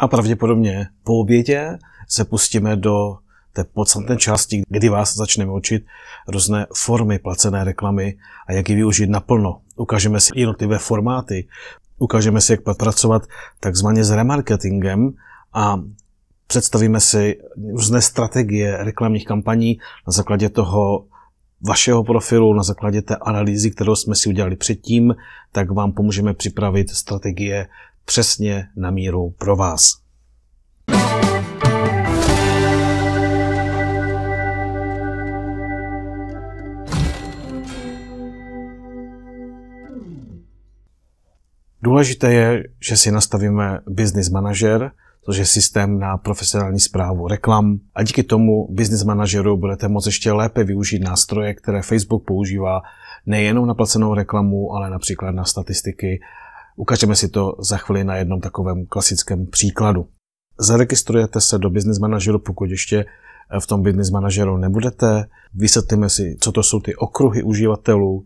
A pravděpodobně po obědě se pustíme do té podstatné části, kdy vás začneme učit různé formy placené reklamy a jak ji využít naplno. Ukážeme si jednotlivé formáty, ukážeme si, jak pracovat takzvaně s remarketingem a představíme si různé strategie reklamních kampaní na základě toho vašeho profilu, na základě té analýzy, kterou jsme si udělali předtím, tak vám pomůžeme připravit strategie přesně na míru pro vás. Důležité je, že si nastavíme business manažer, což je systém na profesionální zprávu reklam. A díky tomu business manažeru budete moci ještě lépe využít nástroje, které Facebook používá nejenom na placenou reklamu, ale například na statistiky Ukažeme si to za chvíli na jednom takovém klasickém příkladu. Zaregistrujete se do business manažeru, pokud ještě eh, v tom business manažeru nebudete. Vysvětlíme si, co to jsou ty okruhy uživatelů,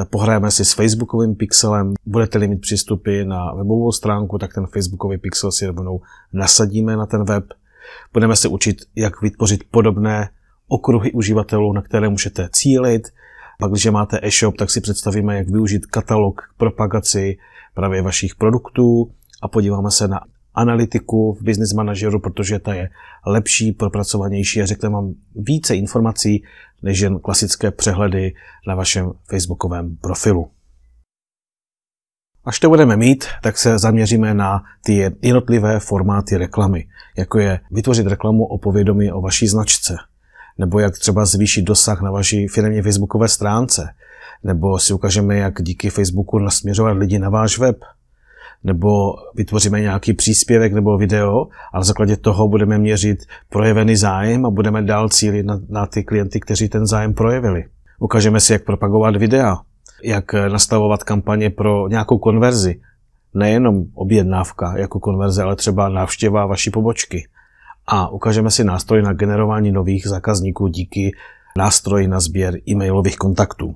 eh, pohrajeme si s facebookovým pixelem, budete-li mít přístupy na webovou stránku, tak ten facebookový pixel si rovnou nasadíme na ten web. Budeme se učit, jak vytvořit podobné okruhy uživatelů, na které můžete cílit, pak, když máte e-shop, tak si představíme, jak využít katalog k propagaci právě vašich produktů a podíváme se na analytiku v business manažeru, protože ta je lepší, propracovanější a řekne vám více informací než jen klasické přehledy na vašem facebookovém profilu. Až to budeme mít, tak se zaměříme na ty jednotlivé formáty reklamy, jako je vytvořit reklamu o povědomí o vaší značce, nebo jak třeba zvýšit dosah na vaší firmě facebookové stránce, nebo si ukážeme, jak díky Facebooku nasměřovat lidi na váš web, nebo vytvoříme nějaký příspěvek nebo video a na základě toho budeme měřit projevený zájem a budeme dál cílit na, na ty klienty, kteří ten zájem projevili. Ukážeme si, jak propagovat videa, jak nastavovat kampaně pro nějakou konverzi. Nejenom objednávka jako konverze, ale třeba návštěva vaší pobočky a ukážeme si nástroj na generování nových zákazníků díky nástroji na sběr e-mailových kontaktů.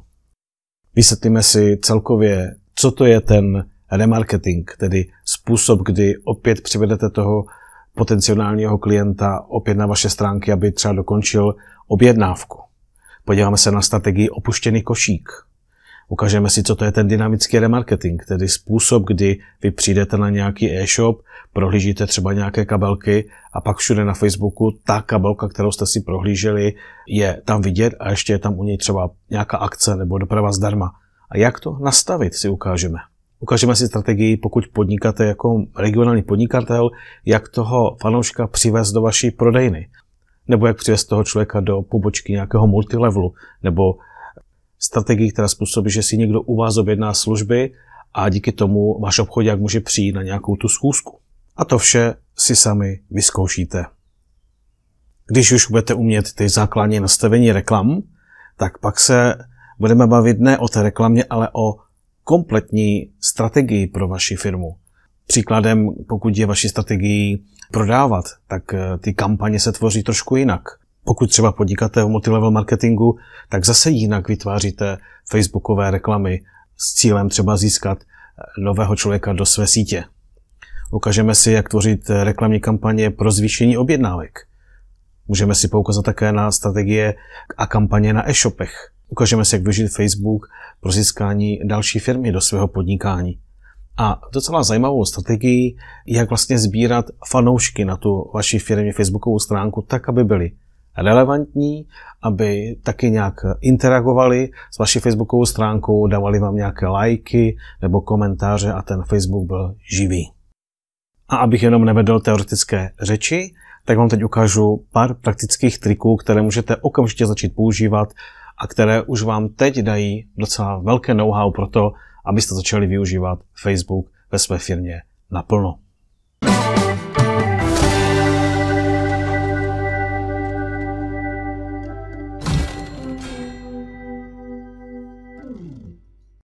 Vysvětlíme si celkově, co to je ten remarketing, tedy způsob, kdy opět přivedete toho potenciálního klienta opět na vaše stránky, aby třeba dokončil objednávku. Podíváme se na strategii opuštěný košík, Ukážeme si, co to je ten dynamický remarketing, tedy způsob, kdy vy přijdete na nějaký e-shop, prohlížíte třeba nějaké kabelky a pak všude na Facebooku ta kabelka, kterou jste si prohlíželi, je tam vidět a ještě je tam u něj třeba nějaká akce nebo doprava zdarma. A jak to nastavit, si ukážeme. Ukážeme si strategii, pokud podnikáte jako regionální podnikatel, jak toho fanouška přivést do vaší prodejny, nebo jak přivést toho člověka do pobočky nějakého multilevelu, nebo strategii, která způsobí, že si někdo u vás objedná služby a díky tomu váš obchodák může přijít na nějakou tu schůzku. A to vše si sami vyzkoušíte. Když už budete umět ty základní nastavení reklam, tak pak se budeme bavit ne o té reklamě, ale o kompletní strategii pro vaši firmu. Příkladem, pokud je vaší strategií prodávat, tak eh, ty kampaně se tvoří trošku jinak. Pokud třeba podnikáte v multilevel marketingu, tak zase jinak vytváříte facebookové reklamy s cílem třeba získat eh, nového člověka do své sítě. Ukážeme si, jak tvořit eh, reklamní kampaně pro zvýšení objednávek. Můžeme si poukázat také na strategie a kampaně na e-shopech. Ukážeme si, jak využít Facebook pro získání další firmy do svého podnikání. A docela zajímavou strategii, jak vlastně sbírat fanoušky na tu vaši firmě Facebookovou stránku, tak, aby byli relevantní, aby taky nějak interagovali s vaší facebookovou stránkou, dávali vám nějaké lajky nebo komentáře a ten Facebook byl živý. A abych jenom nevedl teoretické řeči, tak vám teď ukážu pár praktických triků, které můžete okamžitě začít používat a které už vám teď dají docela velké know-how pro to, abyste začali využívat Facebook ve své firmě naplno.